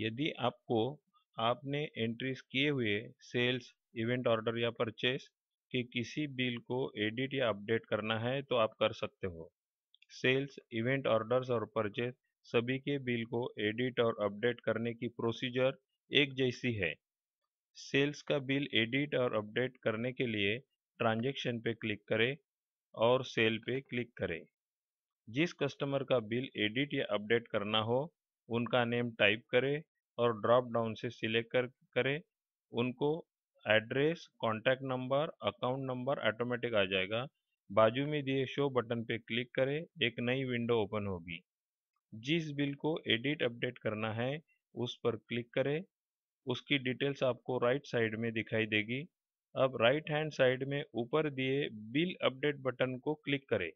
यदि आपको आपने एंट्रीज किए हुए सेल्स इवेंट ऑर्डर या परचेस के किसी बिल को एडिट या अपडेट करना है तो आप कर सकते हो सेल्स इवेंट ऑर्डर्स और परचेस सभी के बिल को एडिट और अपडेट करने की प्रोसीजर एक जैसी है सेल्स का बिल एडिट और अपडेट करने के लिए ट्रांजेक्शन पे क्लिक करें और सेल पे क्लिक करें जिस कस्टमर का बिल एडिट या अपडेट करना हो उनका नेम टाइप करें और ड्रॉप डाउन से सिलेक्ट कर करें उनको address contact number account number automatic आ जाएगा बाजू में दिए शो बटन पे क्लिक करें एक नई विंडो ओपन होगी जिस बिल को एडिट अपडेट करना है उस पर क्लिक करें उसकी डिटेल्स आपको राइट साइड में दिखाई देगी अब राइट हैंड साइड में ऊपर दिए बिल अपडेट बटन को क्लिक करें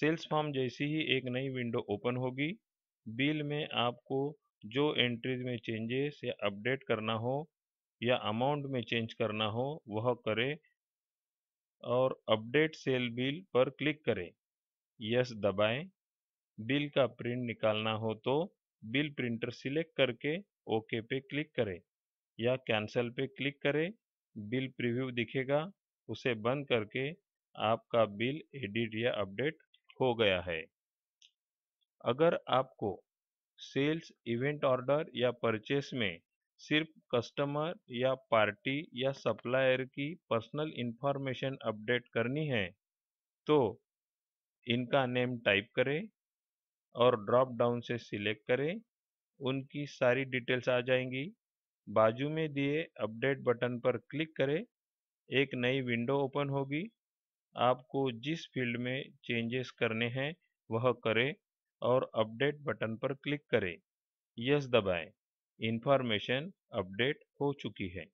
सेल्स फॉर्म जैसी ही एक नई विंडो ओपन होगी बिल में आपको जो एंट्रीज में चेंजेस या अपडेट करना हो या अमाउंट में चेंज करना हो वह करें और अपडेट सेल बिल पर क्लिक करें यस दबाएं बिल का प्रिंट निकालना हो तो बिल प्रिंटर सिलेक्ट करके ओके पे क्लिक करें या कैंसिल पे क्लिक करें बिल प्रीव्यू दिखेगा उसे बंद करके आपका बिल एडिट या अपडेट हो गया है अगर आपको सेल्स इवेंट ऑर्डर या परचेस में सिर्फ कस्टमर या पार्टी या सप्लायर की पर्सनल इंफॉर्मेशन अपडेट करनी है तो इनका नेम टाइप करें और ड्रॉप डाउन से सिलेक्ट करें उनकी सारी डिटेल्स आ जाएंगी बाजू में दिए अपडेट बटन पर क्लिक करें एक नई विंडो ओपन होगी आपको जिस फील्ड में चेंजेस करने हैं वह करें और अपडेट बटन पर क्लिक करें यस दबाएं। इन्फॉर्मेशन अपडेट हो चुकी है